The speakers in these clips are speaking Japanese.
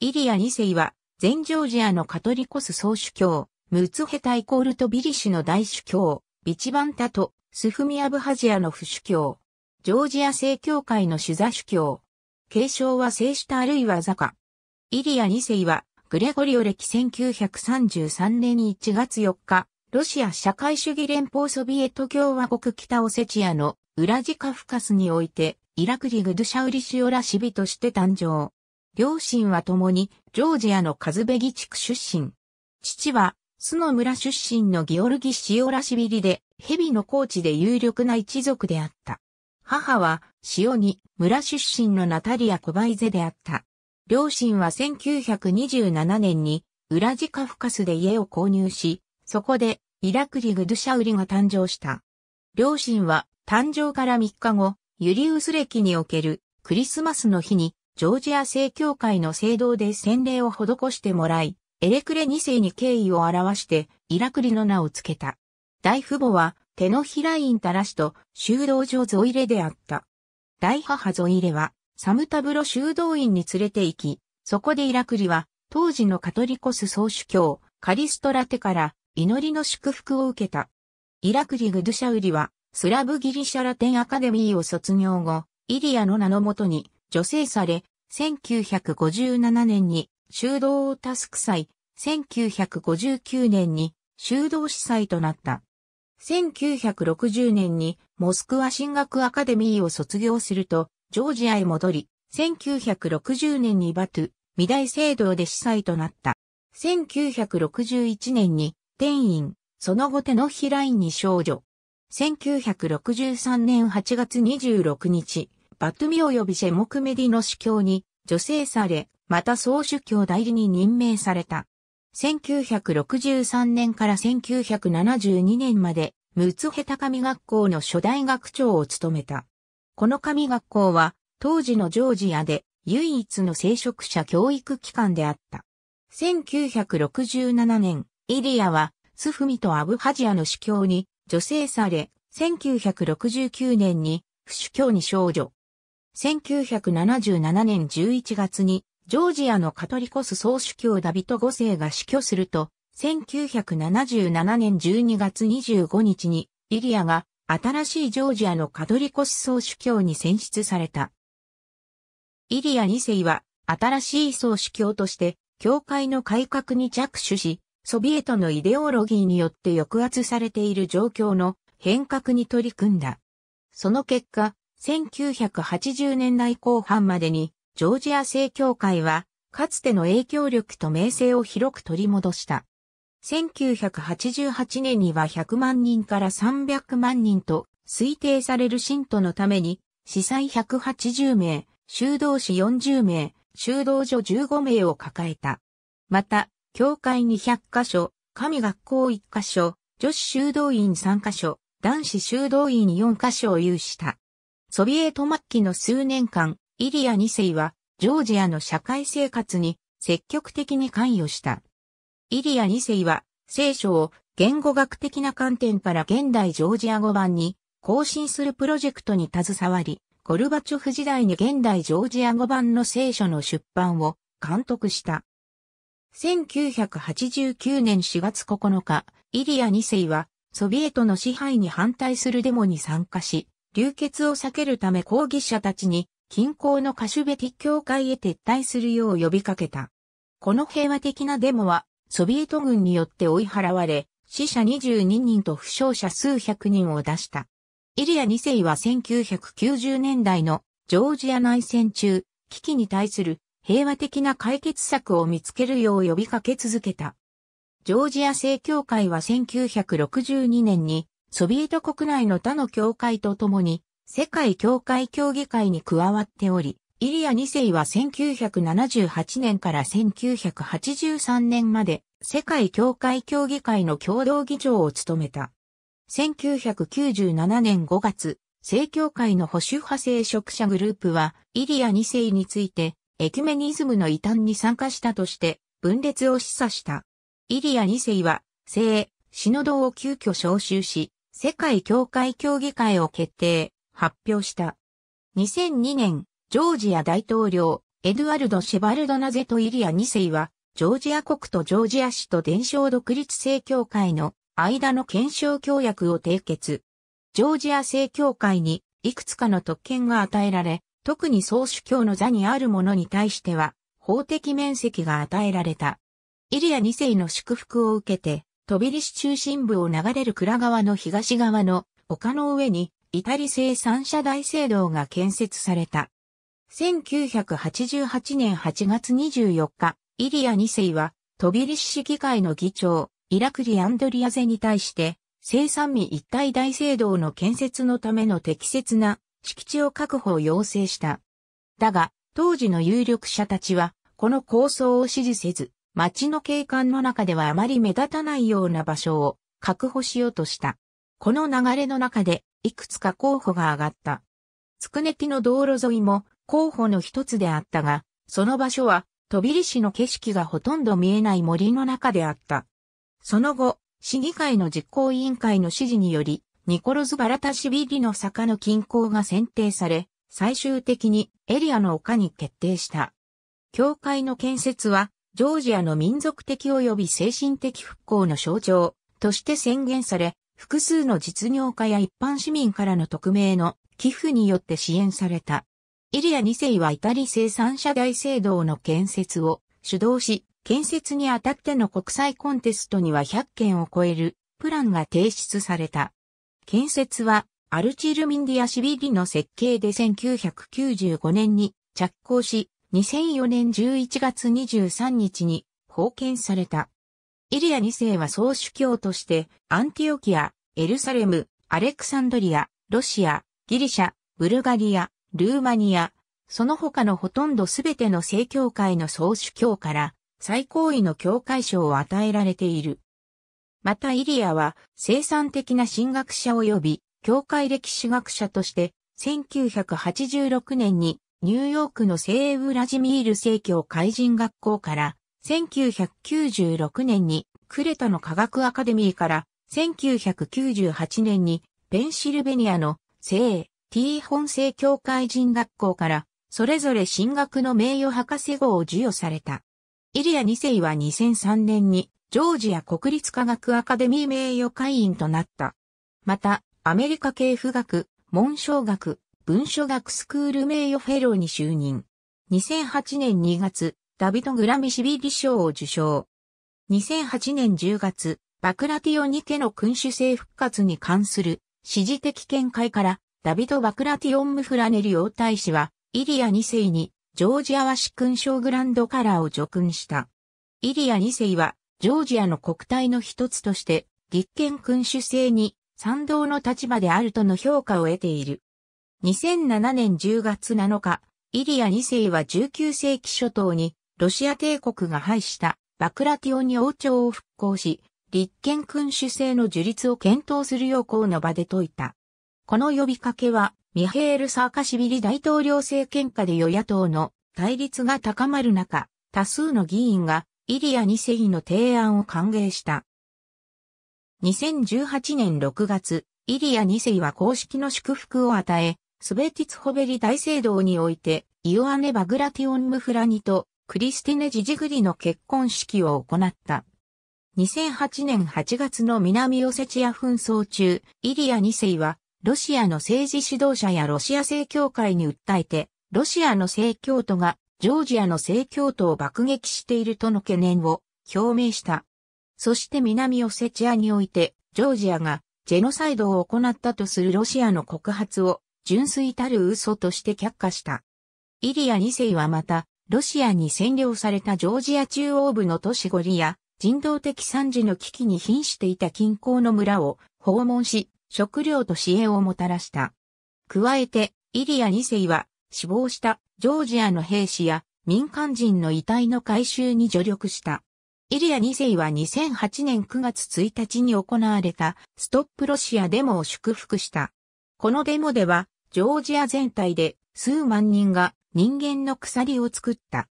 イリア2世は、全ジョージアのカトリコス総主教、ムツヘタイコールトビリシュの大主教、ビチバンタとスフミアブハジアの副主教、ジョージア正教会の主座主教、継承は聖下あるいは座か。イリア2世は、グレゴリオ歴1933年1月4日、ロシア社会主義連邦ソビエト共和国北オセチアのウラジカフカスにおいて、イラクリ・グドゥシャウリシオラシビとして誕生。両親は共にジョージアのカズベギ地区出身。父は、スの村出身のギオルギ・シオラシビリで、蛇の高地で有力な一族であった。母は、シオニ、村出身のナタリア・コバイゼであった。両親は1927年に、ウラジカフカスで家を購入し、そこで、イラクリ・グドゥシャウリが誕生した。両親は、誕生から3日後、ユリウス歴における、クリスマスの日に、ジョージア正教会の聖堂で洗礼を施してもらい、エレクレ2世に敬意を表して、イラクリの名を付けた。大父母は、手のひらインたらしと、修道場ゾイレであった。大母ゾイレは、サムタブロ修道院に連れて行き、そこでイラクリは、当時のカトリコス総主教、カリストラテから祈りの祝福を受けた。イラクリ・グドゥシャウリは、スラブギリシャラテンアカデミーを卒業後、イリアの名のもとに、女性され、1957年に修道をタスク祭、1959年に修道司祭となった。1960年にモスクワ進学アカデミーを卒業すると、ジョージアへ戻り、1960年にバトゥ、未来聖堂で司祭となった。1961年に天院、その後手のひらいに少女。1963年8月26日、バトミ及びシェモクメディの主教に助成され、また総主教代理に任命された。1963年から1972年まで、ムツヘタ神学校の初代学長を務めた。この神学校は、当時のジョージアで唯一の聖職者教育機関であった。1967年、イリアは、スフミとアブハジアの主教に助成され、1969年に、不主教に少女、1977年11月に、ジョージアのカトリコス総主教ダビト5世が死去すると、1977年12月25日に、イリアが新しいジョージアのカトリコス総主教に選出された。イリア2世は、新しい総主教として、教会の改革に着手し、ソビエトのイデオロギーによって抑圧されている状況の変革に取り組んだ。その結果、1980年代後半までに、ジョージア正教会は、かつての影響力と名声を広く取り戻した。1988年には100万人から300万人と推定される信徒のために、司祭180名、修道士40名、修道所15名を抱えた。また、教会200カ所、神学校1カ所、女子修道院3カ所、男子修道院4カ所を有した。ソビエト末期の数年間、イリア2世は、ジョージアの社会生活に積極的に関与した。イリア2世は、聖書を言語学的な観点から現代ジョージア語版に更新するプロジェクトに携わり、ゴルバチョフ時代に現代ジョージア語版の聖書の出版を監督した。1989年4月9日、イリア2世はソビエトの支配に反対するデモに参加し、流血を避けるため抗議者たちに近郊のカシュベティ教会へ撤退するよう呼びかけた。この平和的なデモはソビエト軍によって追い払われ、死者22人と負傷者数百人を出した。イリア2世は1990年代のジョージア内戦中、危機に対する平和的な解決策を見つけるよう呼びかけ続けた。ジョージア正教会は1962年にソビエト国内の他の教会とともに、世界教会協議会に加わっており、イリア2世は1978年から1983年まで世界教会協議会の共同議長を務めた。1997年5月、正教会の保守派聖職者グループは、イリア2世について、エキュメニズムの異端に参加したとして、分裂を示唆した。イリア2世は、聖、シノドを急遽招集し、世界協会協議会を決定、発表した。2002年、ジョージア大統領、エドワルド・シェバルドナゼとイリア2世は、ジョージア国とジョージア市と伝承独立正教会の間の検証協約を締結。ジョージア正教会にいくつかの特権が与えられ、特に総主教の座にある者に対しては、法的面積が与えられた。イリア2世の祝福を受けて、飛びシ中心部を流れる倉川の東側の丘の上に、イタリ製三社大聖堂が建設された。1988年8月24日、イリア2世は、飛びシ市議会の議長、イラクリ・アンドリアゼに対して、生産民一体大聖堂の建設のための適切な敷地を確保を要請した。だが、当時の有力者たちは、この構想を支持せず、町の景観の中ではあまり目立たないような場所を確保しようとした。この流れの中で、いくつか候補が上がった。つくねきの道路沿いも候補の一つであったが、その場所は、飛び市の景色がほとんど見えない森の中であった。その後、市議会の実行委員会の指示により、ニコロズ・バラタシビリの坂の近郊が選定され、最終的にエリアの丘に決定した。教会の建設はジョージアの民族的及び精神的復興の象徴として宣言され、複数の実業家や一般市民からの匿名の寄付によって支援された。イリア2世はイタリ生産者大聖堂の建設を主導し、建設にあたっての国際コンテストには100件を超えるプランが提出された。建設はアルチルミンディアシビリの設計で1995年に着工し、2004年11月23日に封建された。イリア2世は総主教として、アンティオキア、エルサレム、アレクサンドリア、ロシア、ギリシャ、ブルガリア、ルーマニア、その他のほとんどすべての正教会の総主教から最高位の教会賞を与えられている。またイリアは生産的な神学者及び教会歴史学者として1986年にニューヨークの聖ウラジミール聖教会人学校から、1996年にクレタの科学アカデミーから、1998年にペンシルベニアの聖 T 本聖教会人学校から、それぞれ進学の名誉博士号を授与された。イリア2世は2003年にジョージア国立科学アカデミー名誉会員となった。また、アメリカ系富学、文章学、文書学スクール名誉フェローに就任。2008年2月、ダビト・グラミシビリ賞を受賞。2008年10月、バクラティオニケの君主制復活に関する支持的見解から、ダビト・バクラティオン・ムフラネリ王太子は、イリア2世に、ジョージアワシ勲章グランドカラーを叙勲した。イリア2世は、ジョージアの国体の一つとして、立憲君主制に賛同の立場であるとの評価を得ている。2007年10月7日、イリア2世は19世紀初頭にロシア帝国が廃したバクラティオニ王朝を復興し、立憲君主制の樹立を検討する要項の場で説いた。この呼びかけは、ミヘール・サーカシビリ大統領政権下で与野党の対立が高まる中、多数の議員がイリア2世の提案を歓迎した。2018年6月、イリア2世は公式の祝福を与え、スベティツホベリ大聖堂において、イオアネ・バグラティオン・ムフラニとクリスティネ・ジジグリの結婚式を行った。2008年8月の南オセチア紛争中、イリア2世は、ロシアの政治指導者やロシア正教会に訴えて、ロシアの正教徒がジョージアの正教徒を爆撃しているとの懸念を表明した。そして南オセチアにおいて、ジョージアがジェノサイドを行ったとするロシアの告発を純粋たる嘘として却下した。イリア2世はまた、ロシアに占領されたジョージア中央部の都市ゴリや、人道的惨事の危機に瀕していた近郊の村を訪問し、食料と支援をもたらした。加えて、イリア2世は死亡したジョージアの兵士や民間人の遺体の回収に助力した。イリア2世は2008年9月1日に行われたストップロシアデモを祝福した。このデモではジョージア全体で数万人が人間の鎖を作った。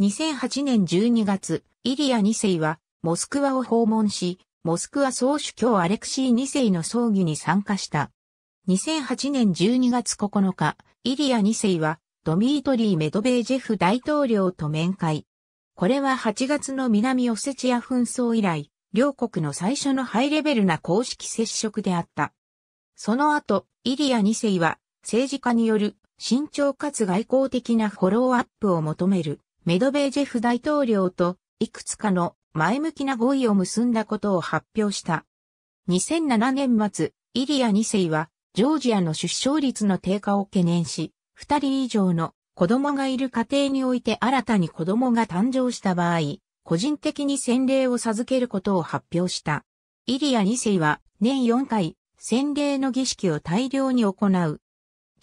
2008年12月、イリア2世はモスクワを訪問し、モスクワ総主教アレクシー2世の葬儀に参加した。2008年12月9日、イリア2世はドミートリー・メドベージェフ大統領と面会。これは8月の南オセチア紛争以来、両国の最初のハイレベルな公式接触であった。その後、イリア2世は政治家による慎重かつ外交的なフォローアップを求めるメドベージェフ大統領といくつかの前向きな合意を結んだことを発表した。2007年末、イリア2世はジョージアの出生率の低下を懸念し、2人以上の子供がいる家庭において新たに子供が誕生した場合、個人的に洗礼を授けることを発表した。イリア2世は年4回、洗礼の儀式を大量に行う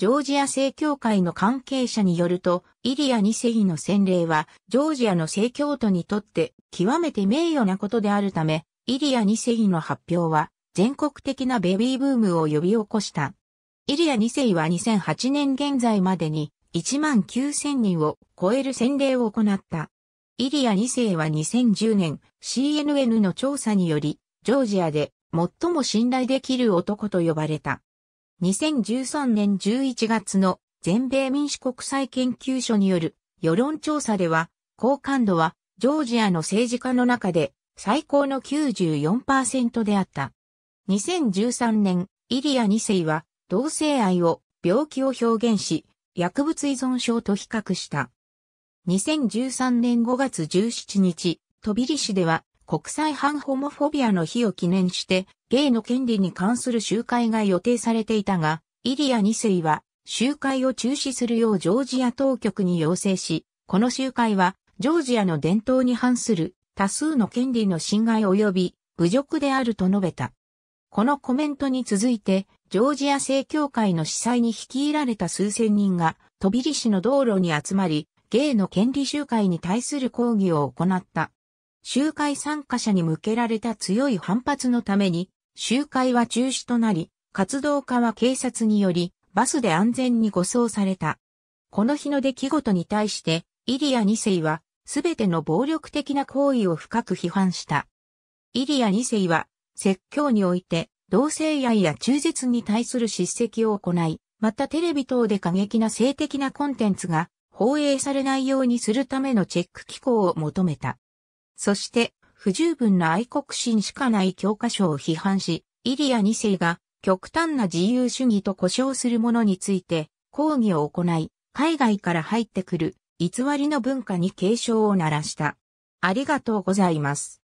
ジョージア正教会の関係者によると、イリア2世の洗礼は、ジョージアの正教徒にとって極めて名誉なことであるため、イリア2世の発表は、全国的なベビーブームを呼び起こした。イリア2世は2008年現在までに1万9000人を超える洗礼を行った。イリア2世は2010年 CNN の調査により、ジョージアで最も信頼できる男と呼ばれた。2013年11月の全米民主国際研究所による世論調査では、好感度はジョージアの政治家の中で最高の94%であった。2013年、イリア2世は同性愛を病気を表現し、薬物依存症と比較した。2013年5月17日、トビリ市では国際反ホモフォビアの日を記念してゲイの権利に関する集会が予定されていたが、イリア2世は集会を中止するようジョージア当局に要請し、この集会はジョージアの伝統に反する多数の権利の侵害及び侮辱であると述べた。このコメントに続いて、ジョージア正教会の司祭に率いられた数千人が、飛びリ市の道路に集まり、ゲイの権利集会に対する抗議を行った。集会参加者に向けられた強い反発のために、集会は中止となり、活動家は警察により、バスで安全に護送された。この日の出来事に対して、イリア2世は、すべての暴力的な行為を深く批判した。イリア2世は、説教において、同性愛や中絶に対する叱責を行い、またテレビ等で過激な性的なコンテンツが放映されないようにするためのチェック機構を求めた。そして、不十分な愛国心しかない教科書を批判し、イリア2世が極端な自由主義と呼称するものについて抗議を行い、海外から入ってくる偽りの文化に警鐘を鳴らした。ありがとうございます。